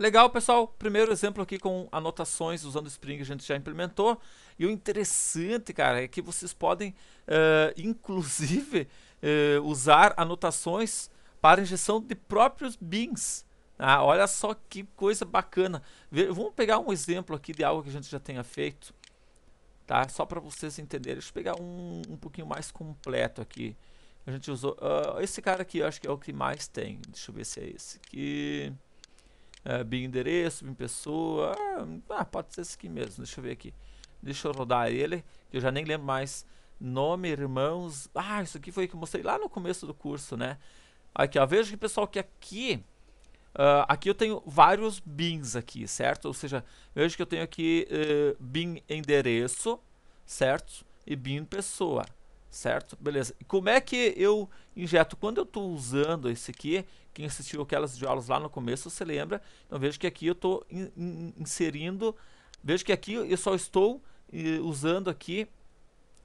Legal, pessoal. Primeiro exemplo aqui com anotações usando Spring que a gente já implementou. E o interessante, cara, é que vocês podem, uh, inclusive, uh, usar anotações para injeção de próprios bins. Ah, olha só que coisa bacana. Vamos pegar um exemplo aqui de algo que a gente já tenha feito. Tá? Só para vocês entenderem. Deixa eu pegar um, um pouquinho mais completo aqui. A gente usou... Uh, esse cara aqui eu acho que é o que mais tem. Deixa eu ver se é esse aqui é, bem endereço, BIM pessoa. É, ah, pode ser esse aqui mesmo. Deixa eu ver aqui. Deixa eu rodar ele, que eu já nem lembro mais. Nome, irmãos. Ah, isso aqui foi o que eu mostrei lá no começo do curso, né? Aqui, ó. Veja que pessoal que aqui. Uh, aqui eu tenho vários bins aqui, certo? Ou seja, veja que eu tenho aqui uh, bin endereço, certo? E bin pessoa certo? Beleza. E como é que eu injeto? Quando eu estou usando esse aqui, quem assistiu aquelas aulas lá no começo, você lembra? Então vejo que aqui eu estou in, in, inserindo, vejo que aqui eu só estou uh, usando aqui,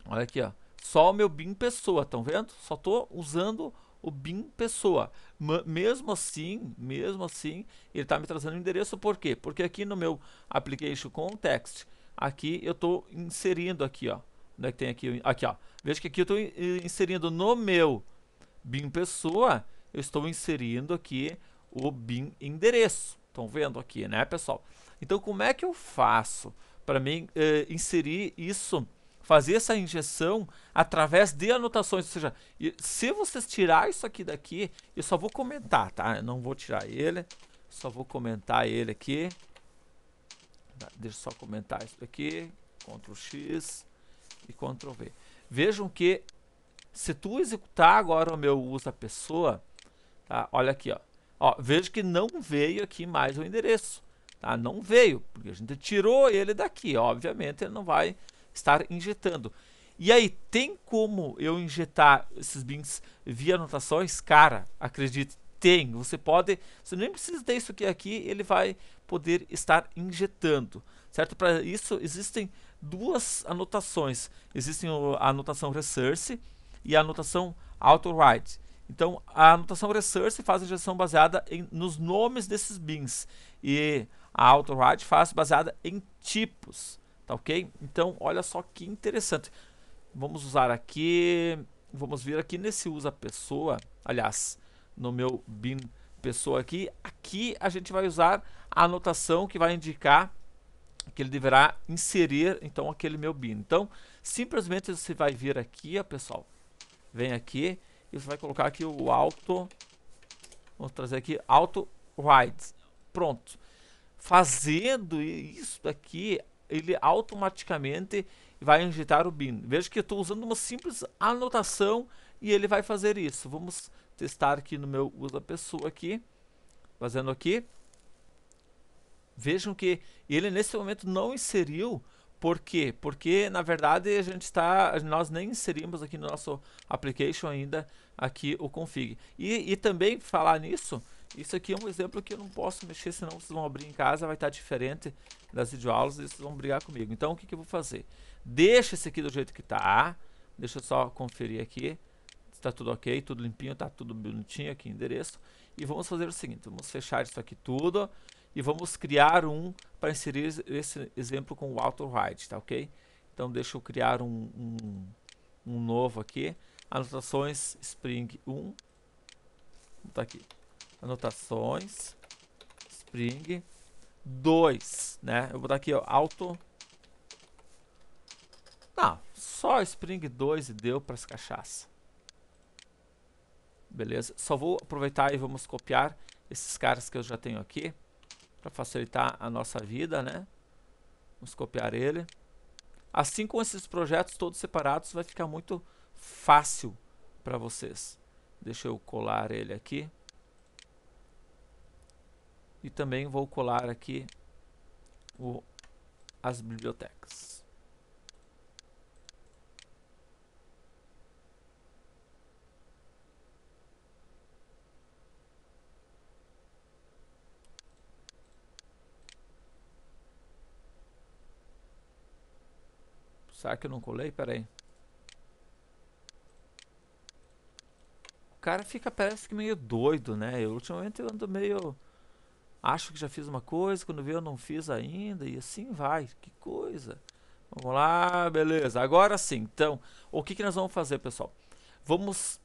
olha aqui, ó, só o meu BIM pessoa, estão vendo? Só estou usando o BIM pessoa. M mesmo assim, mesmo assim, ele está me trazendo o endereço, por quê? Porque aqui no meu application context, aqui eu estou inserindo aqui, ó, Onde é que tem aqui? Aqui, ó. Veja que aqui eu estou eh, inserindo no meu BIM pessoa, eu estou inserindo aqui o BIM endereço. Estão vendo aqui, né, pessoal? Então, como é que eu faço para mim eh, inserir isso, fazer essa injeção através de anotações? Ou seja, se vocês tirar isso aqui daqui, eu só vou comentar, tá? Eu não vou tirar ele, só vou comentar ele aqui. Tá, deixa eu só comentar isso daqui. Ctrl X e Ctrl V. Vejam que se tu executar agora o meu usa pessoa, tá? olha aqui, ó. ó. veja que não veio aqui mais o endereço. Tá? Não veio, porque a gente tirou ele daqui. Obviamente ele não vai estar injetando. E aí, tem como eu injetar esses bins via anotações? Cara, acredite, tem. Você pode, você nem precisa ter isso aqui, aqui ele vai poder estar injetando, certo? Para isso existem duas anotações. Existem a anotação resource e a anotação auto-write. Então, a anotação resource faz a injeção baseada em, nos nomes desses bins e a auto-write faz baseada em tipos, tá ok? Então, olha só que interessante. Vamos usar aqui, vamos vir aqui nesse usa pessoa, aliás, no meu bin pessoa aqui. Aqui a gente vai usar a anotação que vai indicar que ele deverá inserir então aquele meu bin. Então, simplesmente você vai vir aqui, ó, pessoal. Vem aqui e você vai colocar aqui o auto Vamos trazer aqui auto rides. Pronto. Fazendo isso aqui, ele automaticamente vai injetar o bin. Veja que eu estou usando uma simples anotação e ele vai fazer isso. Vamos testar aqui no meu usa pessoa aqui, fazendo aqui. Vejam que ele nesse momento não inseriu, por quê? Porque na verdade a gente está, nós nem inserimos aqui no nosso application ainda aqui o config. E, e também falar nisso, isso aqui é um exemplo que eu não posso mexer, senão vocês vão abrir em casa, vai estar diferente das videoaulas e vocês vão brigar comigo. Então o que, que eu vou fazer? Deixa esse aqui do jeito que está, deixa eu só conferir aqui está tudo ok, tudo limpinho, está tudo bonitinho aqui, endereço. E vamos fazer o seguinte, vamos fechar isso aqui tudo e vamos criar um para inserir esse exemplo com o auto write tá ok? Então deixa eu criar um, um, um novo aqui, anotações Spring 1, tá aqui, anotações Spring 2, né? Eu vou botar aqui ó, auto não, ah, só Spring 2 e deu para as cachaças. Beleza? Só vou aproveitar e vamos copiar esses caras que eu já tenho aqui. Para facilitar a nossa vida, né? Vamos copiar ele. Assim com esses projetos todos separados, vai ficar muito fácil para vocês. Deixa eu colar ele aqui. E também vou colar aqui o, as bibliotecas. Será que eu não colei? Pera aí. O cara fica, parece que meio doido, né? Eu, ultimamente eu ando meio... Acho que já fiz uma coisa, quando vê eu não fiz ainda, e assim vai. Que coisa. Vamos lá, beleza. Agora sim, então, o que, que nós vamos fazer, pessoal? Vamos...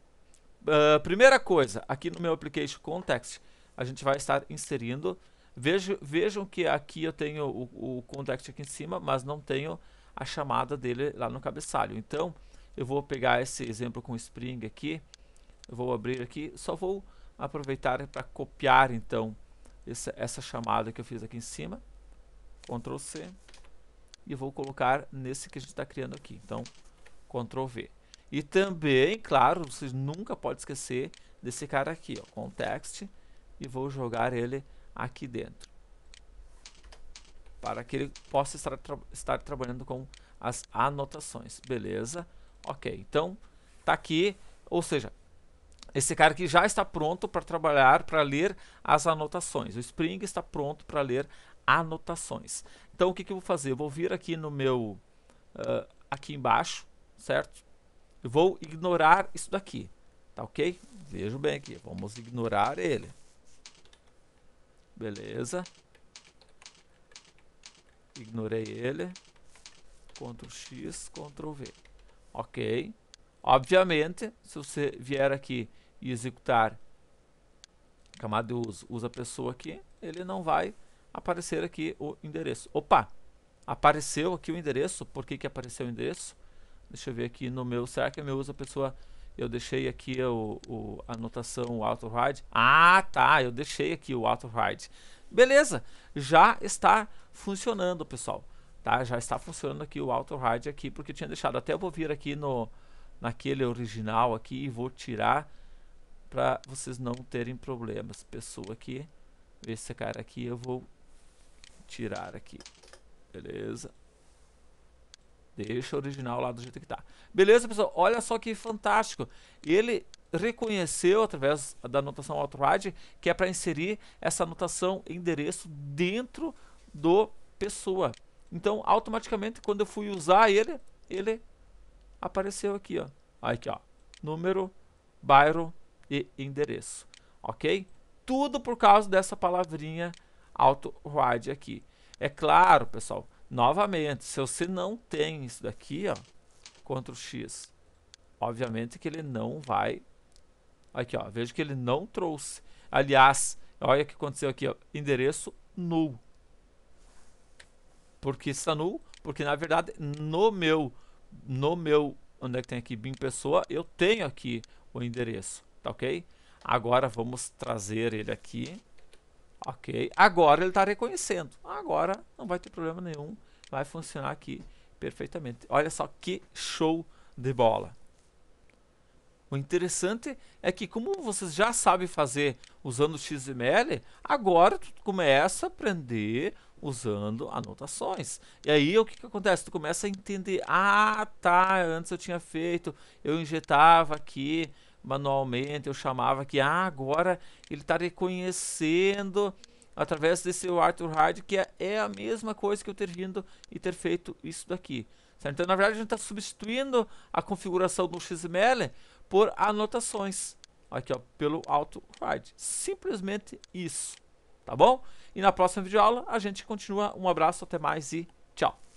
Uh, primeira coisa, aqui no meu Application Context, a gente vai estar inserindo... Vejo, vejam que aqui eu tenho o, o context aqui em cima, mas não tenho a chamada dele lá no cabeçalho. Então, eu vou pegar esse exemplo com Spring aqui, eu vou abrir aqui, só vou aproveitar para copiar então essa, essa chamada que eu fiz aqui em cima, Ctrl C, e vou colocar nesse que a gente está criando aqui, então Ctrl V. E também, claro, vocês nunca podem esquecer desse cara aqui, ó, Context, e vou jogar ele aqui dentro para que ele possa estar, tra estar trabalhando com as anotações, beleza? Ok, então tá aqui, ou seja, esse cara aqui já está pronto para trabalhar, para ler as anotações. O Spring está pronto para ler anotações. Então o que, que eu vou fazer? Eu vou vir aqui no meu, uh, aqui embaixo, certo? Eu vou ignorar isso daqui, tá ok? Vejo bem aqui, vamos ignorar ele. Beleza ignorei ele. Ctrl X, Ctrl V. Ok. Obviamente, se você vier aqui e executar camada de uso, usa pessoa aqui, ele não vai aparecer aqui o endereço. Opa! Apareceu aqui o endereço. Por que, que apareceu o endereço? Deixa eu ver aqui no meu. Será que meu usa pessoa eu deixei aqui o, o a anotação o auto ride. Ah, tá, eu deixei aqui o auto ride. Beleza, já está funcionando, pessoal. Tá? Já está funcionando aqui o auto ride aqui porque eu tinha deixado. Até eu vou vir aqui no naquele original aqui e vou tirar para vocês não terem problemas. Pessoa aqui, esse cara aqui eu vou tirar aqui. Beleza? Deixa original lá do jeito que tá. Beleza, pessoal? Olha só que fantástico. Ele reconheceu através da anotação AutoRide que é para inserir essa anotação endereço dentro do pessoa. Então, automaticamente, quando eu fui usar ele, ele apareceu aqui, ó. Aqui, ó. Número, bairro e endereço. Ok? Tudo por causa dessa palavrinha AutoRide aqui. É claro, pessoal, Novamente, se você não tem isso daqui, ó, contra o X, obviamente que ele não vai... Aqui, ó, veja que ele não trouxe. Aliás, olha o que aconteceu aqui, ó, endereço null. Por que está null? Porque, na verdade, no meu, no meu, onde é que tem aqui, bem pessoa, eu tenho aqui o endereço, tá ok? Agora, vamos trazer ele aqui Ok, agora ele está reconhecendo. Agora não vai ter problema nenhum, vai funcionar aqui perfeitamente. Olha só que show de bola. O interessante é que como vocês já sabem fazer usando XML, agora tu começa a aprender usando anotações. E aí o que, que acontece? Tu começa a entender, ah tá, antes eu tinha feito, eu injetava aqui, manualmente, eu chamava que ah, agora ele está reconhecendo através desse Arthur Hardy que é, é, a mesma coisa que eu ter vindo e ter feito isso daqui. Certo? Então, na verdade, a gente está substituindo a configuração do XML por anotações. Aqui, ó, pelo Auto Ride. Simplesmente isso. Tá bom? E na próxima videoaula a gente continua. Um abraço, até mais e tchau.